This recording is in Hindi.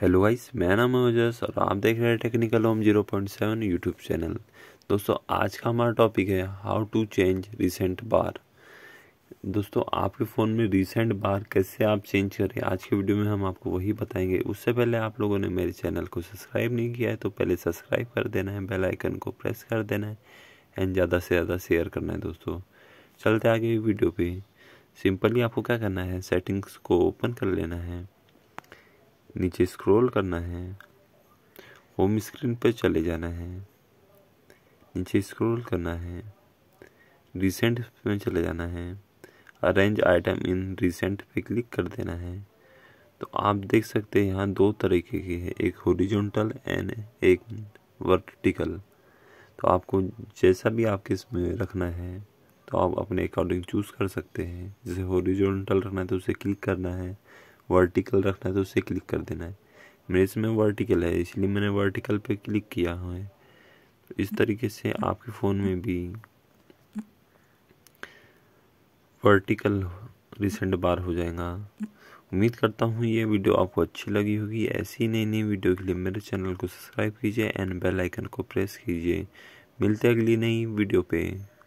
हेलो गाइस मेरा नाम है ओजस और आप देख रहे हैं technical home zero point seven YouTube channel दोस्तों आज का हमारा टॉपिक है how to change recent bar दोस्तों आपके फ़ोन में रिसेंट बार कैसे आप चेंज करें आज के वीडियो में हम आपको वही बताएंगे उससे पहले आप लोगों ने मेरे चैनल को सब्सक्राइब नहीं किया है तो पहले सब्सक्राइब कर देना है बेल आइकन को प्रेस कर देना है एंड ज़्यादा से ज़्यादा शेयर करना है दोस्तों चलते आगे वीडियो पर सिंपली आपको क्या करना है सेटिंग्स को ओपन कर लेना है नीचे स्क्रॉल करना है होम स्क्रीन पर चले जाना है नीचे स्क्रॉल करना है रिसेंट में चले जाना है अरेंज आइटम इन रिसेंट पे क्लिक कर देना है तो आप देख सकते हैं यहाँ दो तरीके के हैं एक होरिजोनटल एंड एक वर्टिकल तो आपको जैसा भी आपके इसमें रखना है तो आप अपने अकॉर्डिंग चूज़ कर सकते हैं जैसे होरिजोनटल रखना है तो उसे क्लिक करना है वर्टिकल रखना है तो उसे क्लिक कर देना है मेरे इसमें वर्टिकल है इसलिए मैंने वर्टिकल पे क्लिक किया है तो इस तरीके से आपके फ़ोन में भी वर्टिकल रिसेंट बार हो जाएगा उम्मीद करता हूँ ये वीडियो आपको अच्छी लगी होगी ऐसी नई नई वीडियो के लिए मेरे चैनल को सब्सक्राइब कीजिए एंड बेल आइकन को प्रेस कीजिए मिलते अगली नई वीडियो पे